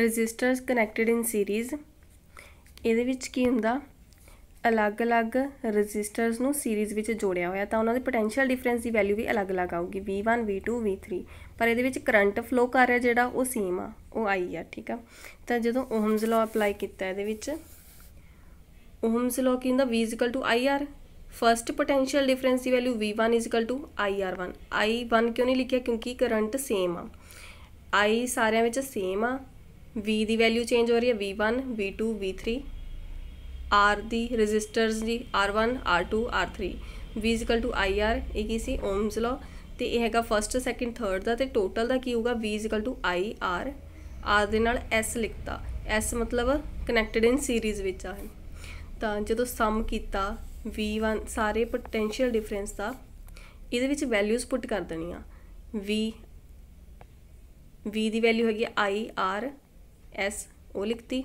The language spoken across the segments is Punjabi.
ਰਜਿਸਟਰਸ ਕਨੈਕਟਡ ਇਨ ਸੀਰੀਜ਼ ਇਹਦੇ ਵਿੱਚ ਕੀ ਹੁੰਦਾ ਅਲੱਗ-ਅਲੱਗ ਰਜਿਸਟਰਸ ਨੂੰ ਸੀਰੀਜ਼ ਵਿੱਚ ਜੋੜਿਆ ਹੋਇਆ ਤਾਂ ਉਹਨਾਂ ਦੇ ਪੋਟੈਂਸ਼ੀਅਲ ਡਿਫਰੈਂਸ ਦੀ ਵੈਲਿਊ ਵੀ ਅਲੱਗ-ਅਲੱਗ ਆਊਗੀ V1 V2 V3 ਪਰ ਇਹਦੇ ਵਿੱਚ ਕਰੰਟ ਫਲੋ ਕਰ ਰਿਹਾ ਜਿਹੜਾ ਉਹ ਸੇਮ ਆ ਉਹ ਆਈ ਆ ਠੀਕ ਆ ਤਾਂ ਜਦੋਂ ਓਹਮਸ ਲਾਅ ਅਪਲਾਈ ਕੀਤਾ ਇਹਦੇ ਵਿੱਚ ਓਹਮਸ ਲਾਅ ਕੀ ਹੁੰਦਾ V IR first potential difference ਦੀ ਵੈਲਿਊ V1 IR1 I1 ਕਿਉਂ ਨਹੀਂ ਲਿਖਿਆ ਕਿਉਂਕਿ ਕਰੰਟ ਸੇਮ ਆ I ਸਾਰਿਆਂ ਵਿੱਚ ਸੇਮ ਆ v ਦੀ ਵੈਲਿਊ ਚੇਂਜ ਹੋ ਰਹੀ ਹੈ v1 v2 v3 r ਦੀ ਰੈਜ਼ਿਸਟਰਸ ਦੀ r1 r2 r3 v ir ਇਹ ਕੀ ਸੀ ਓਮਸ ਲਾ ਤੇ ਇਹ ਹੈਗਾ ਫਰਸਟ ਸੈਕਿੰਡ ਥਰਡ ਦਾ ਤੇ ਟੋਟਲ ਦਾ ਕੀ ਹੋਊਗਾ v ir r ਦੇ ਨਾਲ s ਲਿਖਤਾ s ਮਤਲਬ ਕਨੈਕਟਡ ਇਨ ਸੀਰੀਜ਼ ਵਿੱਚ ਆ ਤਾਂ ਜਦੋਂ ਸਮ ਕੀਤਾ v1 ਸਾਰੇ ਪੋਟੈਂਸ਼ੀਅਲ ਡਿਫਰੈਂਸ ਦਾ ਇਹਦੇ ਵਿੱਚ ਵੈਲਿਊਜ਼ ਪੁੱਟ ਕਰ ਦੇਣੀਆਂ v v ਦੀ ਵੈਲਿਊ ਹੈਗੀ i r ਐਸ ਉਹ ਲਿਖਤੀ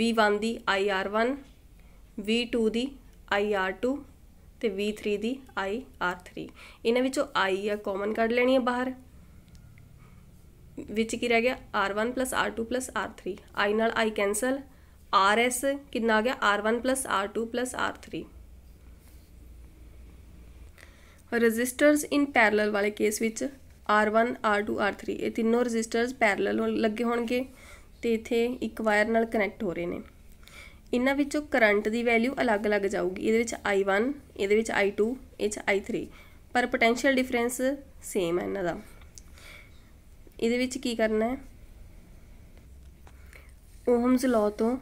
v1 ਦੀ ir1 v2 ਦੀ ir2 ਤੇ v3 ਦੀ ir3 ਇਹਨਾਂ ਵਿੱਚੋਂ i ਆ ਕਾਮਨ ਕੱਢ ਲੈਣੀ ਹੈ ਬਾਹਰ ਵਿੱਚ ਕੀ ਰਹਿ ਗਿਆ r1 r2 r3 i ਨਾਲ i ਕੈਨਸਲ rs ਕਿੰਨਾ ਆ ਗਿਆ r1 r2 r3 resistors in parallel ਵਾਲੇ ਕੇਸ ਵਿੱਚ r1 r2 r3 ਇਹ ਤਿੰਨੋਂ ਰੈਜ਼ਿਸਟਰਸ ਪੈਰਲਲ ਲੱਗੇ ਹੋਣਗੇ ਤੇ ਇਥੇ ਇੱਕ ਵਾਇਰ ਨਾਲ ਕਨੈਕਟ ਹੋ ਰਹੇ ਨੇ ਇਹਨਾਂ ਵਿੱਚੋਂ ਕਰੰਟ ਦੀ ਵੈਲਿਊ ਅਲੱਗ-ਅਲੱਗ ਜਾਊਗੀ ਇਹਦੇ ਵਿੱਚ I1 ਇਹਦੇ ਵਿੱਚ I2 ਇਹ ਚ I3 ਪਰ ਪੋਟੈਂਸ਼ੀਅਲ ਡਿਫਰੈਂਸ ਸੇਮ ਹੈ ਇਹਨਾਂ ਦਾ ਇਹਦੇ ਵਿੱਚ ਕੀ ਕਰਨਾ ਹੈ ਓਹਮਸ ਲਾਅ ਤੋਂ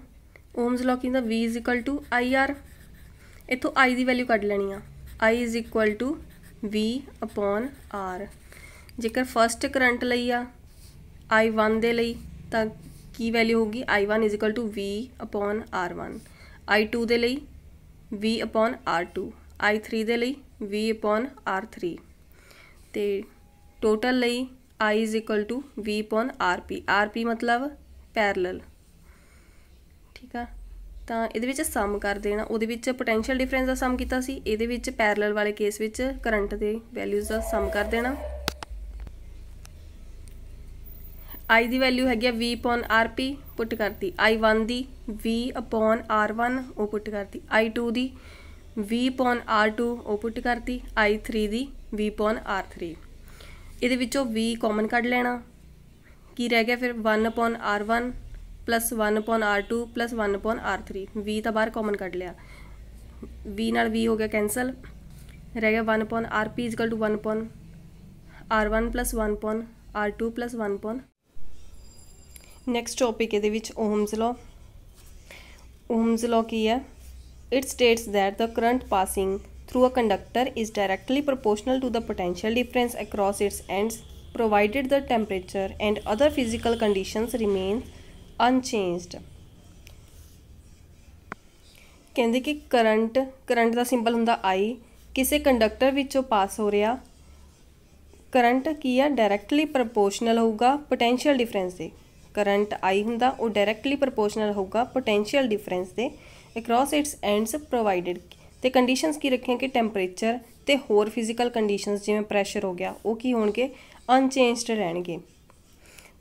ਓਹਮਸ ਲਾਅ ਕਿੰਦਾ V IR ਇਥੋਂ I ਦੀ ਵੈਲਿਊ ਕੱਢ ਲੈਣੀ ਆ I V R ਜੇਕਰ ਫਰਸਟ ਕਰੰਟ ਲਈ ਆ I1 ਦੇ ਲਈ ਤਾਂ ਕੀ ਵੈਲਿਊ ਹੋਊਗੀ i1 v r1 i2 ਦੇ ਲਈ v r2 i3 ਦੇ ਲਈ v r3 ਤੇ ਟੋਟਲ ਲਈ i v rp rp ਮਤਲਬ ਪੈਰਲਲ ਠੀਕ ਆ ਤਾਂ ਇਹਦੇ ਵਿੱਚ ਸਮ ਕਰ ਦੇਣਾ ਉਹਦੇ ਵਿੱਚ ਪੋਟੈਂਸ਼ੀਅਲ ਡਿਫਰੈਂਸ ਦਾ ਸਮ ਕੀਤਾ ਸੀ ਇਹਦੇ ਵਿੱਚ ਪੈਰਲਲ ਵਾਲੇ ਕੇਸ ਵਿੱਚ ਕਰੰਟ ਦੇ ਵੈਲਿਊਜ਼ ਦਾ ਸਮ ਕਰ ਦੇਣਾ i ਦੀ ਵੈਲਿਊ ਹੈਗੀ ਆ v rp ਪੁੱਟ ਕਰਤੀ i1 ਦੀ v r1 ਉਹ ਪੁੱਟ ਕਰਤੀ i2 ਦੀ v r2 ਉਹ ਪੁੱਟ ਕਰਤੀ i3 ਦੀ v r3 ਇਹਦੇ ਵਿੱਚੋਂ v ਕਾਮਨ ਕੱਢ ਲੈਣਾ ਕੀ ਰਹਿ ਗਿਆ ਫਿਰ 1 r1 1 r2 1 r3 v ਤਾਂ ਬਾਹਰ ਕਾਮਨ ਕੱਢ ਲਿਆ v ਨਾਲ v ਹੋ ਗਿਆ ਕੈਨਸਲ ਰਹਿ ਗਿਆ 1 rp 1 r1 1 r2 1 r2 next topic ਇਹਦੇ ਵਿੱਚ ਓਮਸ ਲਾ ਓਮਸ ਲਾ ਕੀ ਹੈ it states that the current passing through a conductor is directly proportional to the potential difference across its ends provided the temperature and other physical conditions remain unchanged ਕਹਿੰਦੇ ਕਿ ਕਰੰਟ ਕਰੰਟ ਦਾ ਸਿੰਬਲ ਹੁੰਦਾ I ਕਿਸੇ ਕੰਡਕਟਰ ਵਿੱਚੋਂ ਪਾਸ ਹੋ ਰਿਹਾ ਕਰੰਟ ਕੀ ਹੈ ਡਾਇਰੈਕਟਲੀ ਪ੍ਰੋਪੋਰਸ਼ਨਲ ਹੋਊਗਾ ਪੋਟੈਂਸ਼ੀਅਲ ਡਿਫਰੈਂਸ ਦੇ ਕਰੰਟ ਆਈ ਹੁੰਦਾ ਉਹ ਡਾਇਰੈਕਟਲੀ ਪ੍ਰੋਪੋਰਸ਼ਨਲ ਹੋਊਗਾ ਪੋਟੈਂਸ਼ੀਅਲ ਡਿਫਰੈਂਸ ਦੇ ਅਕ੍ਰੋਸ ਇਟਸ ਐਂਡਸ ਪ੍ਰੋਵਾਈਡਡ ਤੇ ਕੰਡੀਸ਼ਨਸ ਕੀ ਰੱਖੀਆਂ ਕਿ ਟੈਂਪਰੇਚਰ ਤੇ ਹੋਰ ਫਿਜ਼ੀਕਲ ਕੰਡੀਸ਼ਨਸ ਜਿਵੇਂ ਪ੍ਰੈਸ਼ਰ ਹੋ ਗਿਆ ਉਹ ਕੀ ਹੋਣਗੇ ਅਨਚੇਂਜਡ ਰਹਿਣਗੇ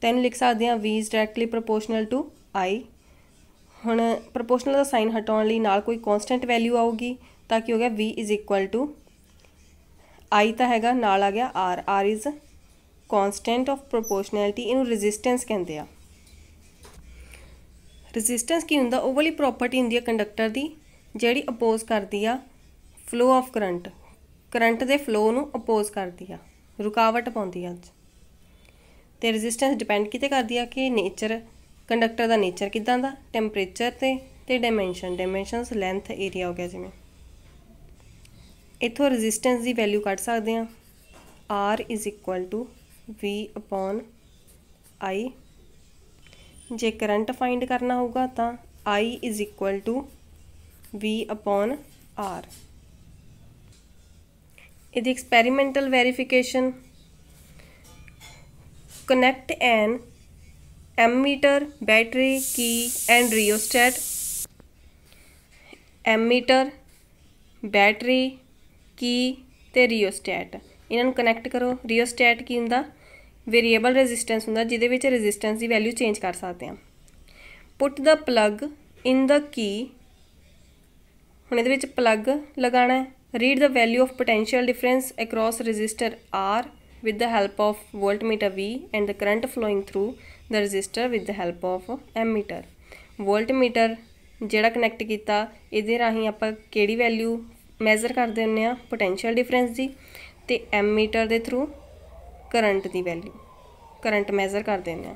ਤੈਨੂੰ ਲਿਖ ਸਕਦੇ ਆ v is directly proportional to i ਹੁਣ ਪ੍ਰੋਪੋਰਸ਼ਨਲ ਦਾ ਸਾਈਨ ਹਟਾਉਣ ਲਈ ਨਾਲ ਕੋਈ ਕਨਸਟੈਂਟ ਵੈਲਿਊ ਆਊਗੀ ਤਾਂ ਕੀ ਹੋ ਗਿਆ v is equal to i ਤਾਂ ਹੈਗਾ ਨਾਲ ਆ ਗਿਆ r r is constant of proportionality ਇਹਨੂੰ ਰੈਜ਼ਿਸਟੈਂਸ ਕਹਿੰਦੇ ਆ ਰੈਜ਼ਿਸਟੈਂਸ ਕੀ ਹੁੰਦਾ ਉਹ ਵਾਲੀ ਪ੍ਰੋਪਰਟੀ ਹੁੰਦੀ ਹੈ ਕੰਡਕਟਰ ਦੀ ਜਿਹੜੀ ਅਪੋਜ਼ ਕਰਦੀ ਆ ਫਲੋ ਆਫ ਕਰੰਟ ਕਰੰਟ ਦੇ ਫਲੋ ਨੂੰ ਅਪੋਜ਼ ਕਰਦੀ ਆ ਰੁਕਾਵਟ ਪਾਉਂਦੀ ਆ ਤੇ ਰੈਜ਼ਿਸਟੈਂਸ ਡਿਪੈਂਡ ਕਿਤੇ ਕਰਦੀ ਆ ਕਿ ਨੇਚਰ ਕੰਡਕਟਰ ਦਾ ਨੇਚਰ ਕਿਦਾਂ ਦਾ ਟੈਂਪਰੇਚਰ ਤੇ ਤੇ ਡਾਈਮੈਂਸ਼ਨ ਡਾਈਮੈਂਸ਼ਨਸ ਲੈਂਥ ਏਰੀਆ ਹੋ ਗਿਆ ਜਿਵੇਂ ਇਥੋਂ ਰੈਜ਼ਿਸਟੈਂਸ ਦੀ ਵੈਲਿਊ ਕੱਢ ਸਕਦੇ ਆ R is equal to V upon I ਜੇ ਕਰੰਟ ਫਾਈਂਡ ਕਰਨਾ ਹੋਊਗਾ ਤਾਂ I is equal to V upon R ਇਹਦੀ experimental verification connect an ammeter battery key and rheostat ammeter battery key ਤੇ ਰੀਓਸਟੈਟ ਇਹਨਾਂ ਨੂੰ ਕਨੈਕਟ ਕਰੋ ਰੀਓਸਟੈਟ ਕੀ ਹੁੰਦਾ ਵੇਰੀਏਬਲ ਰੈਜ਼ਿਸਟੈਂਸ ਹੁੰਦਾ ਜਿਹਦੇ ਵਿੱਚ ਰੈਜ਼ਿਸਟੈਂਸ ਦੀ ਵੈਲਿਊ ਚੇਂਜ ਕਰ ਸਕਦੇ ਹਾਂ ਪੁੱਟ ਦਾ ਪਲੱਗ ਇਨ ਦਾ ਕੀ ਹੁਣ ਇਹਦੇ ਵਿੱਚ ਪਲੱਗ ਲਗਾਣਾ ਹੈ read the value of potential difference across resistor R with the help of voltmeter V and the current flowing through the resistor with the help of ammeter voltmeter ਜਿਹੜਾ ਕਨੈਕਟ ਕੀਤਾ ਇਹਦੇ ਰਾਹੀਂ ਆਪਾਂ ਕਿਹੜੀ ਵੈਲਿਊ ਮੈਜ਼ਰ ਕਰਦੇ ਹੁੰਨੇ ਆ ਪੋਟੈਂਸ਼ੀਅਲ ਡਿਫਰੈਂਸ ਦੀ ਤੇ ਐਮੀਟਰ ਦੇ ਥਰੂ ਕਰੰਟ ਦੀ ਵੈਲਿਊ ਕਰੰਟ ਮੈਜ਼ਰ ਕਰ ਦਿੰਦੇ ਆ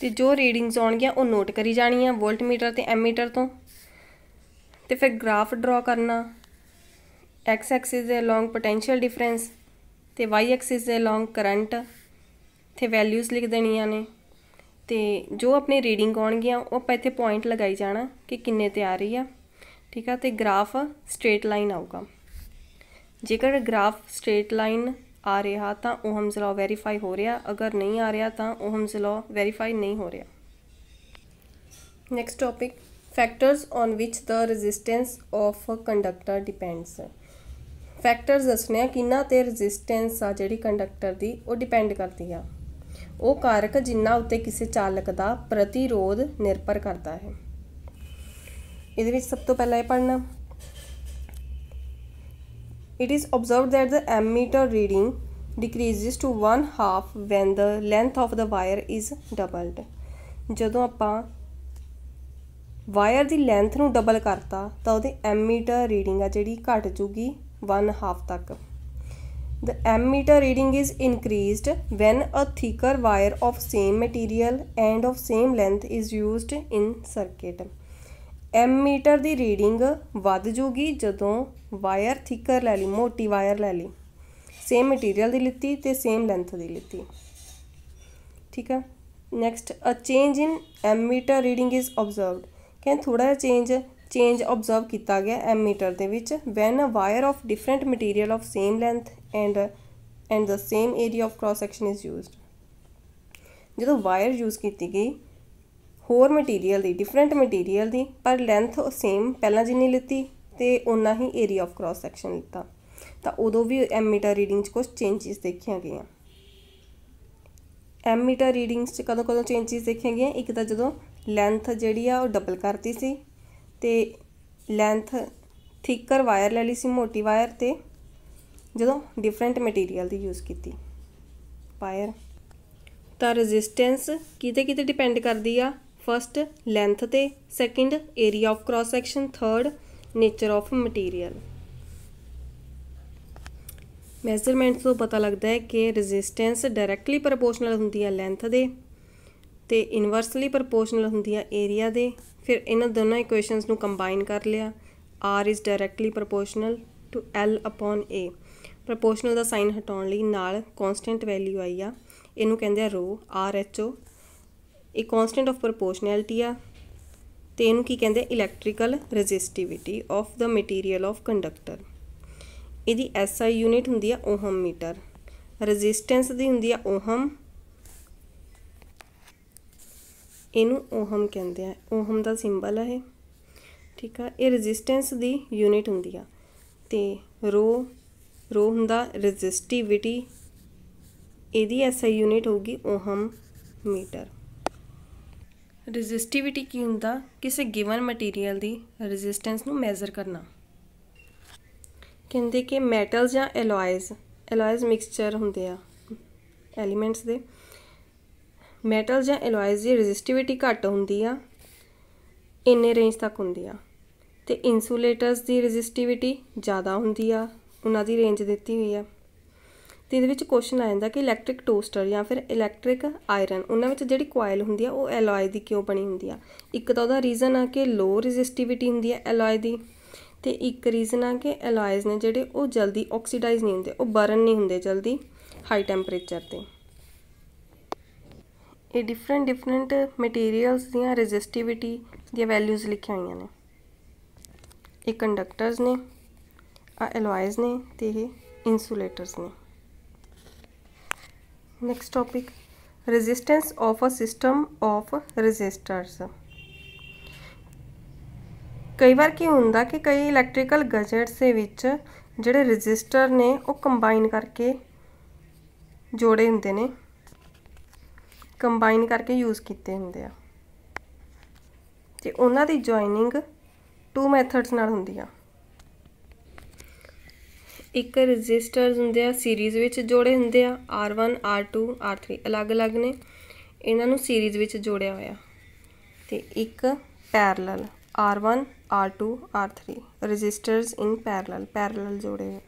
ਤੇ ਜੋ ਰੀਡਿੰਗਸ ਆਉਣਗੀਆਂ ਉਹ ਨੋਟ ਕਰੀ ਜਾਣੀਆਂ ਵੋਲਟ ਮੀਟਰ ਤੇ ਐਮੀਟਰ ਤੋਂ ਤੇ ਫਿਰ ਗ੍ਰਾਫ ਡਰਾ ਕਰਨਾ x ਐਕਸਿਸ ਦੇ ਅਲੋਂਗ ਪੋਟੈਂਸ਼ੀਅਲ ਡਿਫਰੈਂਸ ਤੇ y ਐਕਸਿਸ ਦੇ ਅਲੋਂਗ ਕਰੰਟ ਤੇ ਵੈਲਿਊਜ਼ ਲਿਖ ਦੇਣੀਆਂ ਨੇ ਤੇ ਜੋ ਆਪਣੇ ਰੀਡਿੰਗ ਆਉਣਗੀਆਂ ਉਹ ਆਪਾਂ ਇੱਥੇ ਪੁਆਇੰਟ ਲਗਾਈ ਜਾਣਾ ਕਿ ਕਿੰਨੇ ਤੇ ਆ ਰਹੀ ਆ ਠੀਕ ਆ ਤੇ ਗ੍ਰਾਫ ਸਟ੍ਰੇਟ ਲਾਈਨ ਆਊਗਾ ਜੇਕਰ ਗ੍ਰਾਫ ਸਟ੍ਰੇਟ ਲਾਈਨ ਆ ਰਿਹਾ ਤਾਂ ਓਹਮਸ ਲਾਅ ਵੈਰੀਫਾਈ ਹੋ ਰਿਹਾ ਅਗਰ ਨਹੀਂ ਆ ਰਿਹਾ ਤਾਂ ਓਹਮਸ ਲਾਅ ਵੈਰੀਫਾਈ ਨਹੀਂ ਹੋ ਰਿਹਾ next topic factors on which the resistance of a conductor depends factors ਦੱਸਨੇ ਆ ਕਿੰਨਾ ਤੇ ਰੈਜ਼ਿਸਟੈਂਸ ਆ ਜਿਹੜੀ ਕੰਡਕਟਰ ਦੀ ਉਹ ਡਿਪੈਂਡ ਕਰਦੀ ਆ ਉਹ ਕਾਰਕ ਜਿੰਨਾ ਉੱਤੇ ਕਿਸੇ ਚਾਲਕ ਦਾ ਪ੍ਰਤੀਰੋਧ ਨਿਰਭਰ ਕਰਦਾ ਹੈ ਇਹਦੇ ਵਿੱਚ ਸਭ ਤੋਂ ਪਹਿਲਾਂ ਇਹ ਪੜਨਾ It is observed that the ammeter reading decreases to 1 half when the length of the wire is doubled ਜਦੋਂ ਆਪਾਂ ਵਾਇਰ ਦੀ ਲੈਂਥ ਨੂੰ ਡਬਲ ਕਰਤਾ ਤਾਂ ਉਹਦੇ ਐਮੀਟਰ ਰੀਡਿੰਗ ਆ ਜਿਹੜੀ ਘਟ ਜੂਗੀ 1 ਹਾਫ ਤੱਕ The ammeter reading is increased when a thicker wire of same material and of same length is used in circuit. Ammeter ਦੀ ਰੀਡਿੰਗ ਵੱਧ ਜੂਗੀ ਜਦੋਂ ਵਾਇਰ ਥਿਕਰ ਲੈ ਲਈ ਮੋਟੀ ਵਾਇਰ ਲੈ ਲਈ ਸੇਮ ਮਟੀਰੀਅਲ ਦੀ ਲਿੱਤੀ ਤੇ ਸੇਮ ਲੈਂਥ ਦੀ ਲਿੱਤੀ ਠੀਕ ਹੈ next a change in ammeter reading is observed ਕਹਿੰਦੇ ਥੋੜਾ ਜਿਹਾ ਚੇਂਜ ਚੇਂਜ ਆਬਜ਼ਰਵ ਕੀਤਾ ਗਿਆ ਐਮੀਟਰ ਦੇ ਵਿੱਚ when a wire of different material of same length and and the same area of cross section is used ਜਦੋਂ ਵਾਇਰ ਯੂਜ਼ ਕੀਤੀ ਗਈ ਹੋਰ ਮਟੀਰੀਅਲ ਦੀ ਡਿਫਰੈਂਟ ਮਟੀਰੀਅਲ ਦੀ ਪਰ ਲੈਂਥ ਸੇਮ ਪਹਿਲਾਂ ਜਿੰਨੀ ਲਿੱਤੀ ਤੇ ਉਨਾ ਹੀ ਏਰੀਆ ਆਫ ਕ੍ਰਾਸ ਸੈਕਸ਼ਨ ਲਿੱਤਾ ਤਾਂ ਉਦੋਂ ਵੀ ਐਮ ਮੀਟਰ ਰੀਡਿੰਗ 'ਚ ਕੁਝ ਚੇਂਜਸ ਦੇਖੀਆਂ ਗਈਆਂ ਐਮ ਮੀਟਰ ਰੀਡਿੰਗਸ 'ਚ ਕਦੋਂ ਕਦੋਂ ਚੇਂਜਸ ਦੇਖੀਆਂ ਗਈਆਂ ਇੱਕ ਤਾਂ ਜਦੋਂ ਲੈਂਥ ਜਿਹੜੀ ਆ ਉਹ ਡਬਲ ਕਰਤੀ ਸੀ ਤੇ ਲੈਂਥ ਥਿਕਰ ਵਾਇਰ ਲੈ ਲਈ ਸੀ ਮੋਟੀ ਵਾਇਰ ਤੇ ਜਦੋਂ ਡਿਫਰੈਂਟ ਮਟੀਰੀਅਲ ਦੀ ਯੂਜ਼ ਕੀਤੀ ਵਾਇਰ ਤਾਂ ਰੈਜ਼ਿਸਟੈਂਸ ਕਿਤੇ ਕਿਤੇ ਡਿਪੈਂਡ ਕਰਦੀ ਆ ਫਸਟ ਲੈਂਥ ਤੇ second area of cross section third nature of material measurements ਤੋਂ ਪਤਾ ਲੱਗਦਾ ਹੈ ਕਿ ਰੈਜ਼ਿਸਟੈਂਸ ਡਾਇਰੈਕਟਲੀ ਪ੍ਰੋਪੋਰਸ਼ਨਲ ਹੁੰਦੀ ਹੈ ਲੈਂਥ ਦੇ ਤੇ ਇਨਵਰਸਲੀ ਪ੍ਰੋਪੋਰਸ਼ਨਲ ਹੁੰਦੀ ਹੈ ਏਰੀਆ ਦੇ ਫਿਰ ਇਹਨਾਂ ਦੋਨਾਂ ਇਕੁਏਸ਼ਨਸ ਨੂੰ ਕੰਬਾਈਨ ਕਰ ਲਿਆ r is directly proportional to l upon a proportional ਦਾ ਸਾਈਨ ਹਟਾਉਣ ਲਈ ਨਾਲ ਕਨਸਟੈਂਟ ਵੈਲਿਊ ਆਈ ਆ ਇਹਨੂੰ ਕਹਿੰਦੇ ਆ ਰੋ r h o ਇਹ ਕਨਸਟੈਂਟ ਆਫ ਪ੍ਰੋਪੋਰਸ਼ਨੈਲਿਟੀ ਆ ਤੇ ਇਹਨੂੰ ਕੀ ਕਹਿੰਦੇ electrical resistivity of the material of conductor ਇਹਦੀ ਐਸਆਈ ਯੂਨਿਟ ਹੁੰਦੀ ਆ ਓਹਮ ਮੀਟਰ ਰੈਜ਼ਿਸਟੈਂਸ ਦੀ ਹੁੰਦੀ ਆ ਓਹਮ ਇਹਨੂੰ ਓਹਮ ਕਹਿੰਦੇ ਆ ਓਹਮ ਦਾ ਸਿੰਬਲ ਆ ਇਹ ਠੀਕ ਆ ਇਹ ਰੈਜ਼ਿਸਟੈਂਸ ਦੀ ਯੂਨਿਟ ਹੁੰਦੀ ਆ ਤੇ ਰੋ ਰੋ ਹੁੰਦਾ ਰੈਜ਼ਿਸਟਿਵਿਟੀ ਇਹਦੀ ਐਸਆਈ ਯੂਨਿਟ ਹੋਊਗੀ ਓਹਮ ਮੀਟਰ ਰੈਜ਼ਿਸਟਿਵਿਟੀ ਕੀ ਹੁੰਦਾ ਕਿਸੇ ਗਿਵਨ ਮਟੀਰੀਅਲ ਦੀ ਰੈਜ਼ਿਸਟੈਂਸ ਨੂੰ ਮੈਜ਼ਰ ਕਰਨਾ ਕਹਿੰਦੇ ਕਿ ਮੈਟਲਸ ਜਾਂ ਐਲੋਇਜ਼ ਐਲੋਇਜ਼ ਮਿਕਸਚਰ ਹੁੰਦੇ ਆ ਐਲੀਮੈਂਟਸ ਦੇ ਮੈਟਲਸ ਜਾਂ ਐਲੋਇਜ਼ ਦੀ ਰੈਜ਼ਿਸਟਿਵਿਟੀ ਘੱਟ ਹੁੰਦੀ ਆ ਇੰਨੇ ਰੇਂਜ ਤੱਕ ਹੁੰਦੀ ਆ ਤੇ ਇਨਸੂਲੇਟਰਸ ਦੀ ਰੈਜ਼ਿਸਟਿਵਿਟੀ ਜ਼ਿਆਦਾ ਹੁੰਦੀ ਆ ਉਹਨਾਂ ਦੀ ਰੇਂਜ ਦਿੱਤੀ ਹੋਈ ਆ ਤੇ ਇਹਦੇ ਵਿੱਚ ਕੁਐਸਚਨ ਆ ਜਾਂਦਾ ਕਿ ਇਲੈਕਟ੍ਰਿਕ ਟੋਸਟਰ ਜਾਂ ਫਿਰ ਇਲੈਕਟ੍ਰਿਕ ਆਇਰਨ ਉਹਨਾਂ ਵਿੱਚ ਜਿਹੜੀ ਕੋਇਲ ਹੁੰਦੀ ਆ ਉਹ ਐਲੋਏ ਦੀ ਕਿਉਂ ਬਣੀ ਹੁੰਦੀ ਆ ਇੱਕ ਤਾਂ ਉਹਦਾ ਰੀਜ਼ਨ ਆ ਕਿ ਲੋ ਰੈਜ਼ਿਸਟਿਵਿਟੀ ਹੁੰਦੀ ਆ ਐਲੋਏ ਦੀ ਤੇ ਇੱਕ ਰੀਜ਼ਨ ਆ ਕਿ ਐਲੋਇਜ਼ ਨੇ ਜਿਹੜੇ ਉਹ ਜਲਦੀ ਆਕਸੀਡਾਈਜ਼ ਨਹੀਂ ਹੁੰਦੇ ਉਹ ਬਰਨ ਨਹੀਂ ਹੁੰਦੇ ਜਲਦੀ ਹਾਈ ਟੈਂਪਰੇਚਰ ਤੇ ਇਹ ਡਿਫਰੈਂਟ ਡਿਫਰੈਂਟ ਮਟੀਰੀਅਲਸ ਦੀਆਂ ਰੈਜ਼ਿਸਟਿਵਿਟੀ ਦੀਆਂ ਵੈਲਿਊਜ਼ ਲਿਖੀਆਂ ਹੋਈਆਂ ਨੇ ਇਹ ਕੰਡਕਟਰਸ ਨੇ ਆ ਐਲੋਇਜ਼ ਨੇ ਤੇ ਇਹ ਇਨਸੂਲੇਟਰਸ ਨੇ next topic resistance of a system of resistors ਕਈ ਵਾਰ ਕੀ ਹੁੰਦਾ ਕਿ ਕਈ ਇਲੈਕਟ੍ਰੀਕਲ ਗੈਜਟਸ ਦੇ ਵਿੱਚ ਜਿਹੜੇ ਰੈਜ਼ਿਸਟਰ ਨੇ ਉਹ ਕੰਬਾਈਨ ਕਰਕੇ ਜੋੜੇ ਹੁੰਦੇ ਨੇ ਕੰਬਾਈਨ ਕਰਕੇ ਯੂਜ਼ ਕੀਤੇ ਹੁੰਦੇ ਆ ਤੇ ਉਹਨਾਂ ਦੀ ਜੁਆਇਨਿੰਗ ਟੂ ਮੈਥਡਸ ਨਾਲ ਹੁੰਦੀ ਆ ਇੱਕ ਰਜਿਸਟਰਸ ਹੁੰਦੇ ਆ ਸੀਰੀਜ਼ ਵਿੱਚ ਜੋੜੇ ਹੁੰਦੇ ਆ R1 R2 R3 ਅਲੱਗ-ਅਲੱਗ ਨੇ ਇਹਨਾਂ ਨੂੰ ਸੀਰੀਜ਼ ਵਿੱਚ ਜੋੜਿਆ ਹੋਇਆ ਤੇ ਇੱਕ parallel R1 R2 R3 resistors in parallel parallel ਜੋੜੇ